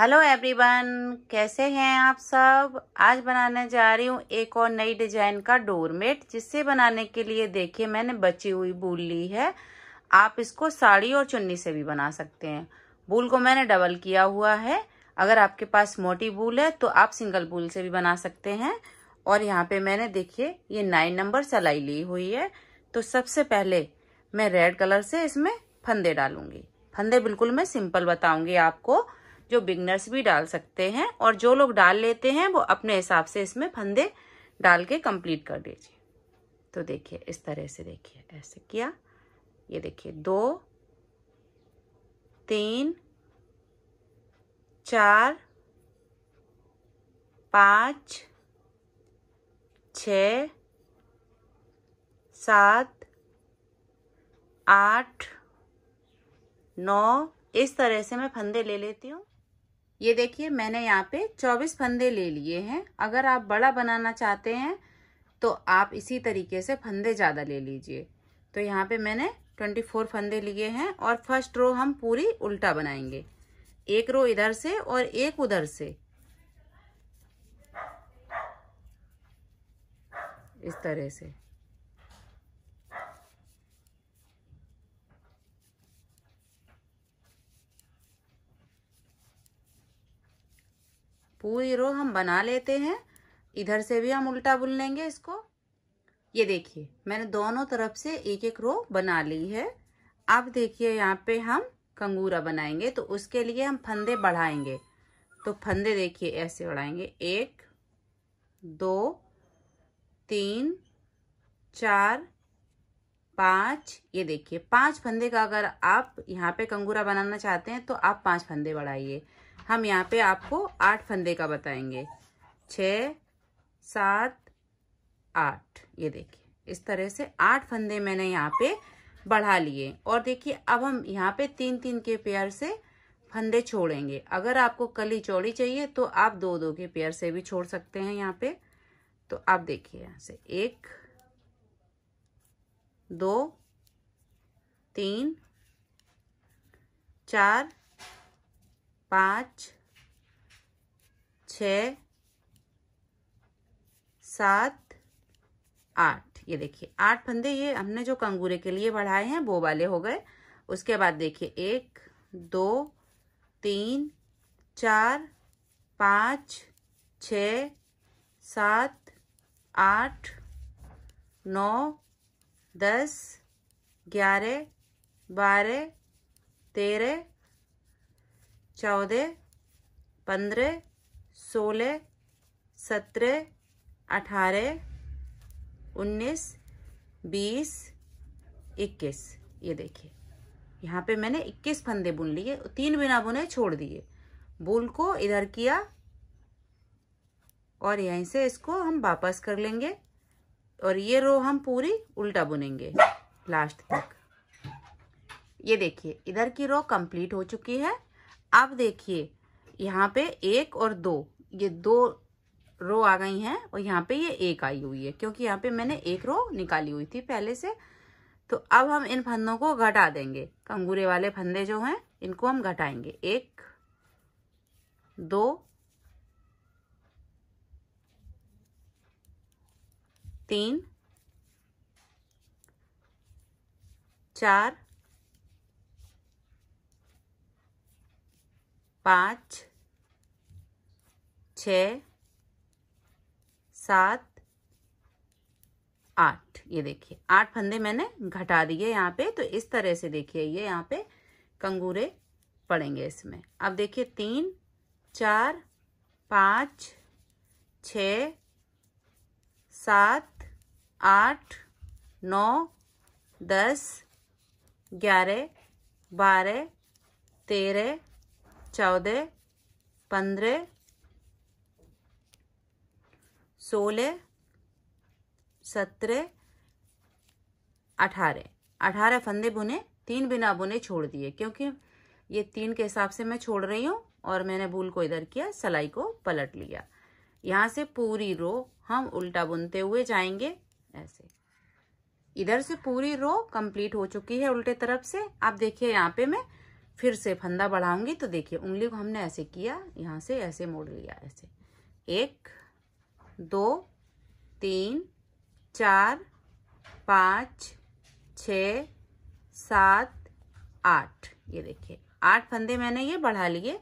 hello everyone कैसे हैं आप सब आज बनाने जा रही हूँ एक और नई डिजाइन का डोरमेट जिससे बनाने के लिए देखिए मैंने बची हुई बूल ली है आप इसको साड़ी और चुन्नी से भी बना सकते हैं बूल को मैंने डबल किया हुआ है अगर आपके पास मोटी बूल है तो आप सिंगल बूल से भी बना सकते हैं और यहाँ पे मैंने देखिए ये नाइन नंबर सलाई ली हुई है तो सबसे पहले मैं रेड कलर से इसमें फंदे डालूंगी फंदे बिल्कुल मैं सिंपल बताऊंगी आपको जो बिगनर्स भी डाल सकते हैं और जो लोग डाल लेते हैं वो अपने हिसाब से इसमें फंदे डाल के कंप्लीट कर दीजिए तो देखिए इस तरह से देखिए ऐसे किया ये देखिए दो तीन चार पाँच छ सात आठ नौ इस तरह से मैं फंदे ले लेती हूँ ये देखिए मैंने यहाँ पे 24 फंदे ले लिए हैं अगर आप बड़ा बनाना चाहते हैं तो आप इसी तरीके से फंदे ज़्यादा ले लीजिए तो यहाँ पे मैंने 24 फंदे लिए हैं और फर्स्ट रो हम पूरी उल्टा बनाएंगे एक रो इधर से और एक उधर से इस तरह से हुई रो हम बना लेते हैं इधर से भी हम उल्टा बुन लेंगे इसको ये देखिए मैंने दोनों तरफ से एक एक रो बना ली है अब देखिए यहाँ पे हम कंगूरा बनाएंगे तो उसके लिए हम फंदे बढ़ाएंगे तो फंदे देखिए ऐसे बढ़ाएंगे एक दो तीन चार पाँच ये देखिए पांच फंदे का अगर आप यहाँ पे कंगूरा बनाना चाहते हैं तो आप पांच फंदे बढ़ाइए हम यहाँ पे आपको आठ फंदे का बताएंगे छ सात आठ ये देखिए इस तरह से आठ फंदे मैंने यहाँ पे बढ़ा लिए और देखिए अब हम यहाँ पे तीन तीन के पेयर से फंदे छोड़ेंगे अगर आपको कली चौड़ी चाहिए तो आप दो दो के पेयर से भी छोड़ सकते हैं यहाँ पे तो आप देखिए यहाँ से एक दो तीन चार पाँच छ सात आठ ये देखिए आठ फंदे ये हमने जो कंगूरे के लिए बढ़ाए हैं वो वाले हो गए उसके बाद देखिए एक दो तीन चार पाँच छ सात आठ नौ दस ग्यारह बारह तेरह चौदह पंद्रह सोलह सत्रह अठारह उन्नीस बीस इक्कीस ये देखिए यहाँ पे मैंने इक्कीस फंदे बुन लिए तीन बिना बुने छोड़ दिए बुल को इधर किया और यहीं से इसको हम वापस कर लेंगे और ये रो हम पूरी उल्टा बुनेंगे लास्ट तक ये देखिए इधर की रो कंप्लीट हो चुकी है अब देखिए यहाँ पे एक और दो ये दो रो आ गई हैं और यहाँ पे ये एक आई हुई है क्योंकि यहाँ पे मैंने एक रो निकाली हुई थी पहले से तो अब हम इन फंदों को घटा देंगे कंगूरे तो वाले फंदे जो हैं इनको हम घटाएंगे एक दो तीन चार पाँच छ सात आठ ये देखिए आठ फंदे मैंने घटा दिए यहाँ पे तो इस तरह से देखिए ये यहाँ पे कंगूरे पड़ेंगे इसमें अब देखिए तीन चार पाँच छ सात आठ नौ दस ग्यारह बारह तेरह चौदह पंद्रह सोलह सत्रह अठारह अठारह फंदे बुने तीन बिना बुने छोड़ दिए क्योंकि ये तीन के हिसाब से मैं छोड़ रही हूँ और मैंने भूल को इधर किया सिलाई को पलट लिया यहाँ से पूरी रो हम उल्टा बुनते हुए जाएंगे ऐसे इधर से पूरी रो कंप्लीट हो चुकी है उल्टे तरफ से आप देखिए यहाँ पे मैं फिर से फंदा बढ़ाऊंगी तो देखिए उंगली को हमने ऐसे किया यहाँ से ऐसे मोड़ लिया ऐसे एक दो तीन चार पाँच छ सात आठ ये देखिए आठ फंदे मैंने ये बढ़ा लिए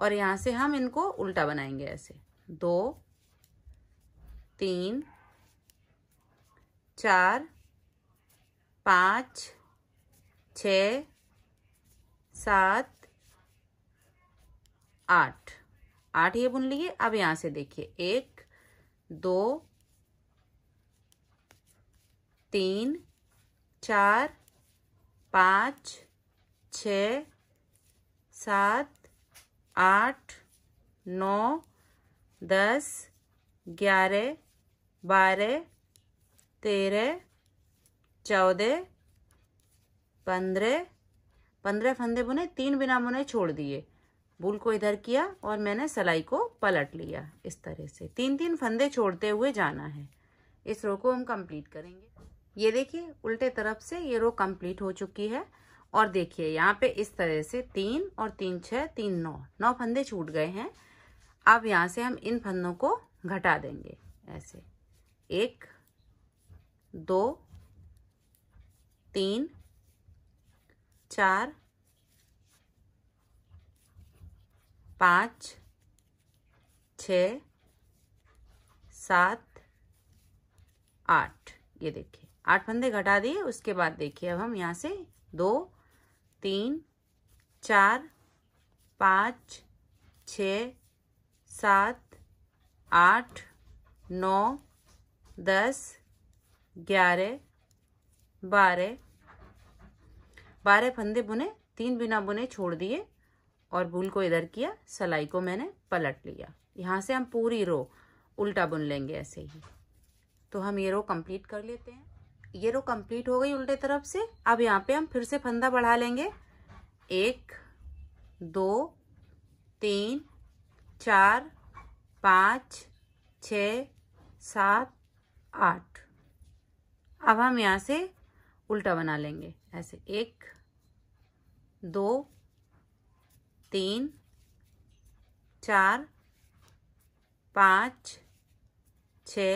और यहाँ से हम इनको उल्टा बनाएंगे ऐसे दो तीन चार पाँच छ सात आठ आठ ये बुन लिए अब यहां से देखिए एक दो तीन चार पाँच छ सात आठ नौ दस ग्यारह बारह तेरह चौदह पंद्रह पंद्रह फंदे बुने तीन बिना बुने छोड़ दिए बुल को इधर किया और मैंने सलाई को पलट लिया इस तरह से तीन तीन फंदे छोड़ते हुए जाना है इस रो को हम कंप्लीट करेंगे ये देखिए उल्टे तरफ से ये रो कंप्लीट हो चुकी है और देखिए यहाँ पे इस तरह से तीन और तीन छः तीन नौ नौ फंदे छूट गए हैं अब यहाँ से हम इन फंदों को घटा देंगे ऐसे एक दो तीन चार पाँच छ सात आठ ये देखिए आठ फंदे घटा दिए उसके बाद देखिए अब हम यहाँ से दो तीन चार पाँच छ सात आठ नौ दस ग्यारह बारह बारह फंदे बुने तीन बिना बुने छोड़ दिए और भूल को इधर किया सलाई को मैंने पलट लिया यहाँ से हम पूरी रो उल्टा बुन लेंगे ऐसे ही तो हम ये रो कंप्लीट कर लेते हैं ये रो कंप्लीट हो गई उल्टे तरफ से अब यहाँ पे हम फिर से फंदा बढ़ा लेंगे एक दो तीन चार पाँच छ सात आठ अब हम यहाँ से उल्टा बना लेंगे ऐसे एक दो तीन चार पाँच छ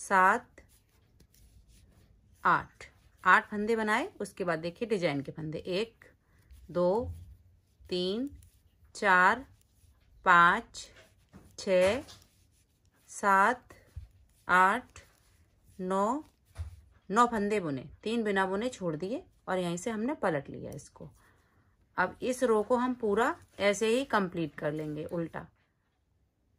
सात आठ आठ फंदे बनाए उसके बाद देखिए डिजाइन के फंदे एक दो तीन चार पाँच छ सात आठ नौ नौ फंदे बुने तीन बिना बुने छोड़ दिए और यहीं से हमने पलट लिया इसको अब इस रो को हम पूरा ऐसे ही कंप्लीट कर लेंगे उल्टा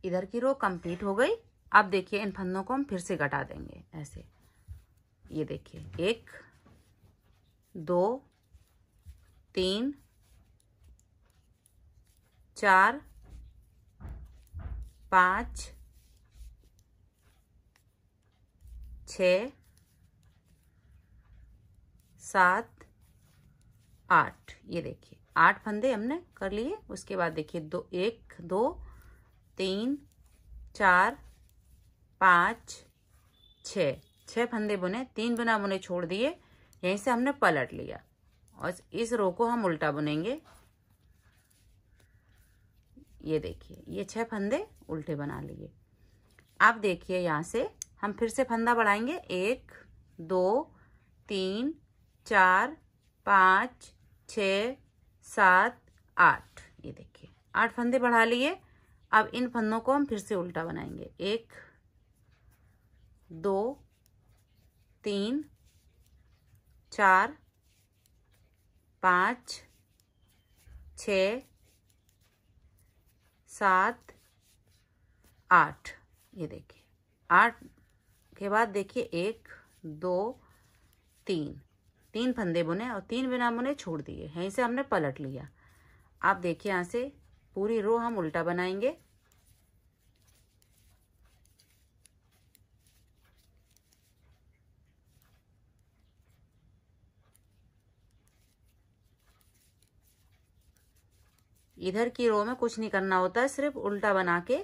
इधर की रो कंप्लीट हो गई अब देखिए इन फंदों को हम फिर से घटा देंगे ऐसे ये देखिए एक दो तीन चार पाँच छ सात आठ ये देखिए आठ फंदे हमने कर लिए उसके बाद देखिए दो एक दो तीन चार पाँच छ छः फंदे बुने तीन बिना बुने छोड़ दिए यहीं से हमने पलट लिया और इस रो को हम उल्टा बुनेंगे ये देखिए ये छह फंदे उल्टे बना लिए आप देखिए यहाँ से हम फिर से फंदा बढ़ाएंगे एक दो तीन चार पाँच छ सात आठ ये देखिए आठ फंदे बढ़ा लिए अब इन फंदों को हम फिर से उल्टा बनाएंगे एक दो तीन चार पाँच छ सात आठ ये देखिए आठ के बाद देखिए एक दो तीन तीन फंदे बुने और तीन बिना बुने छोड़ दिए यहीं से हमने पलट लिया आप देखिए यहाँ से पूरी रो हम उल्टा बनाएंगे इधर की रो में कुछ नहीं करना होता है सिर्फ उल्टा बना के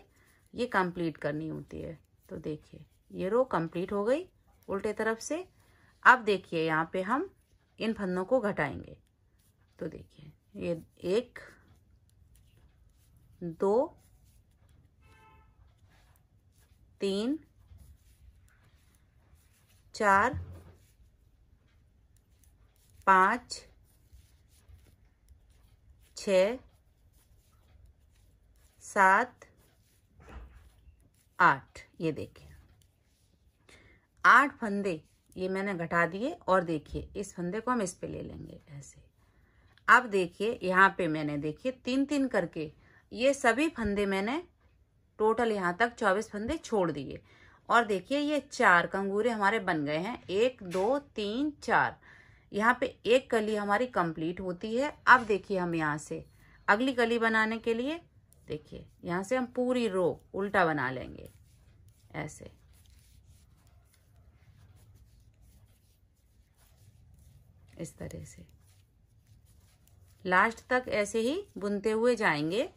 ये कंप्लीट करनी होती है तो देखिए ये रो कंप्लीट हो गई उल्टे तरफ से अब देखिए यहाँ पे हम इन फंदों को घटाएंगे तो देखिए ये एक दो तीन चार पाँच छ सात आठ ये देखिए आठ फंदे ये मैंने घटा दिए और देखिए इस फंदे को हम इस पे ले लेंगे ऐसे अब देखिए यहाँ पे मैंने देखिए तीन तीन करके ये सभी फंदे मैंने टोटल यहाँ तक चौबीस फंदे छोड़ दिए और देखिए ये चार कंगूरे हमारे बन गए हैं एक दो तीन चार यहाँ पे एक कली हमारी कंप्लीट होती है अब देखिए हम यहाँ से अगली कली बनाने के लिए देखिए यहाँ से हम पूरी रो उल्टा बना लेंगे ऐसे इस तरह से लास्ट तक ऐसे ही बुनते हुए जाएंगे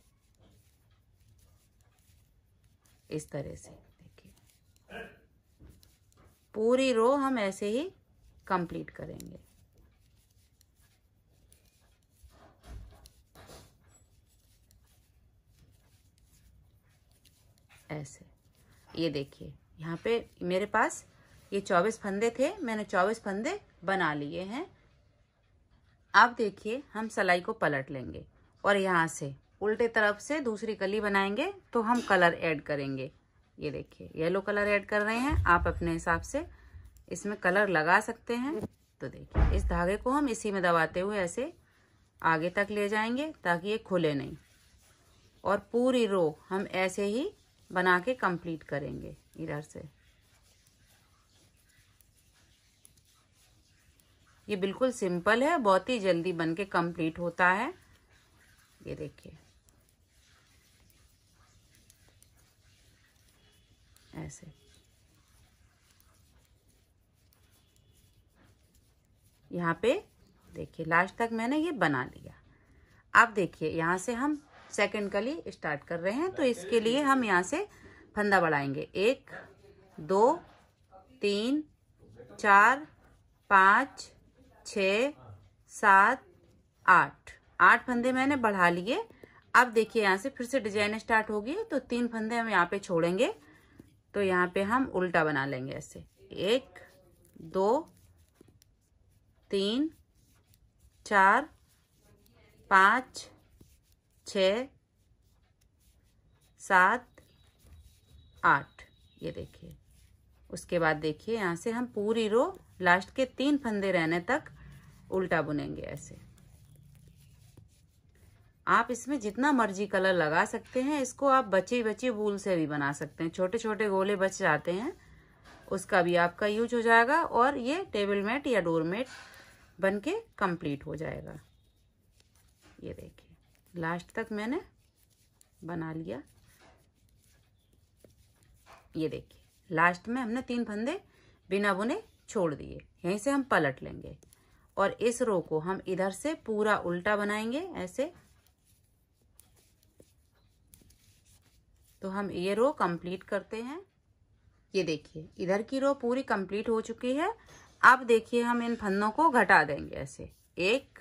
इस तरह से देखिए पूरी रो हम ऐसे ही कंप्लीट करेंगे ऐसे ये देखिए यहाँ पे मेरे पास ये चौबीस फंदे थे मैंने चौबीस फंदे बना लिए हैं अब देखिए हम सलाई को पलट लेंगे और यहाँ से उल्टे तरफ से दूसरी कली बनाएंगे तो हम कलर ऐड करेंगे ये देखिए येलो कलर ऐड कर रहे हैं आप अपने हिसाब से इसमें कलर लगा सकते हैं तो देखिए इस धागे को हम इसी में दबाते हुए ऐसे आगे तक ले जाएंगे ताकि ये खुले नहीं और पूरी रो हम ऐसे ही बना के कंप्लीट करेंगे इधर से ये बिल्कुल सिंपल है बहुत ही जल्दी बन के कम्प्लीट होता है ये देखिए ऐसे यहाँ पे देखिए लास्ट तक मैंने ये बना लिया आप देखिए यहाँ से हम सेकंड कली स्टार्ट कर रहे हैं तो इसके लिए हम यहाँ से फंदा बढ़ाएंगे एक दो तीन चार पाँच छ सात आठ आठ फंदे मैंने बढ़ा लिए अब देखिए यहाँ से फिर से डिजाइन स्टार्ट होगी तो तीन फंदे हम यहाँ पे छोड़ेंगे तो यहाँ पे हम उल्टा बना लेंगे ऐसे एक दो तीन चार पाँच छ सात आठ ये देखिए उसके बाद देखिए यहाँ से हम पूरी रो लास्ट के तीन फंदे रहने तक उल्टा बुनेंगे ऐसे आप इसमें जितना मर्जी कलर लगा सकते हैं इसको आप बचे बचे वूल से भी बना सकते हैं छोटे छोटे गोले बच जाते हैं उसका भी आपका यूज हो जाएगा और ये टेबल मेट या डोर मेट बन के कम्प्लीट हो जाएगा ये देखिए लास्ट तक मैंने बना लिया ये देखिए लास्ट में हमने तीन फंदे बिना बुने छोड़ दिए यहीं से हम पलट लेंगे और इस रो को हम इधर से पूरा उल्टा बनाएंगे ऐसे तो हम ये रो कंप्लीट करते हैं ये देखिए इधर की रो पूरी कंप्लीट हो चुकी है अब देखिए हम इन फंदों को घटा देंगे ऐसे एक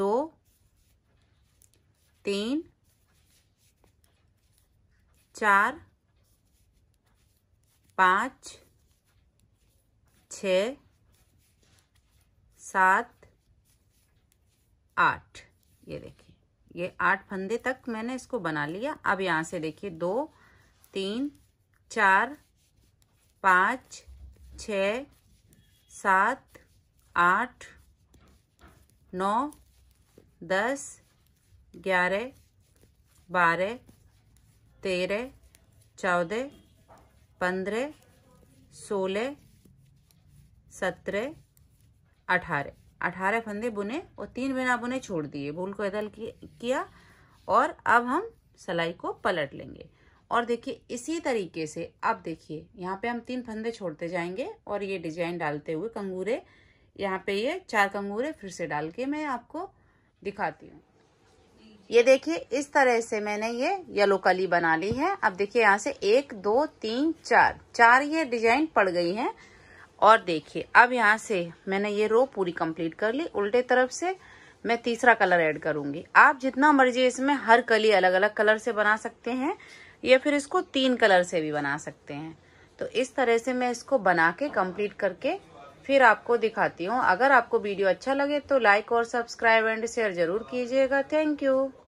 दो तीन चार पाँच छ सात आठ ये देखिए ये आठ फंदे तक मैंने इसको बना लिया अब यहाँ से देखिए दो तीन चार पाँच छ सात आठ नौ दस ग्यारह बारह तेरह चौदह पंद्रह सोलह सत्रह अठारह अठारह फंदे बुने और तीन बिना बुने छोड़ दिए भूल को इधर किया और अब हम सलाई को पलट लेंगे और देखिए इसी तरीके से अब देखिए यहाँ पे हम तीन फंदे छोड़ते जाएंगे और ये डिजाइन डालते हुए कंगूरे यहाँ पे ये चार कंगूरे फिर से डाल के मैं आपको दिखाती हूँ ये देखिए इस तरह से मैंने ये येलो कली बना ली है अब देखिए यहाँ से एक दो तीन चार चार ये डिजाइन पड़ गई है और देखिए अब यहाँ से मैंने ये रो पूरी कंप्लीट कर ली उल्टे तरफ से मैं तीसरा कलर ऐड करूंगी आप जितना मर्जी इसमें हर कली अलग अलग कलर से बना सकते हैं या फिर इसको तीन कलर से भी बना सकते हैं तो इस तरह से मैं इसको बना के कंप्लीट करके फिर आपको दिखाती हूँ अगर आपको वीडियो अच्छा लगे तो लाइक और सब्सक्राइब एंड शेयर जरूर कीजिएगा थैंक यू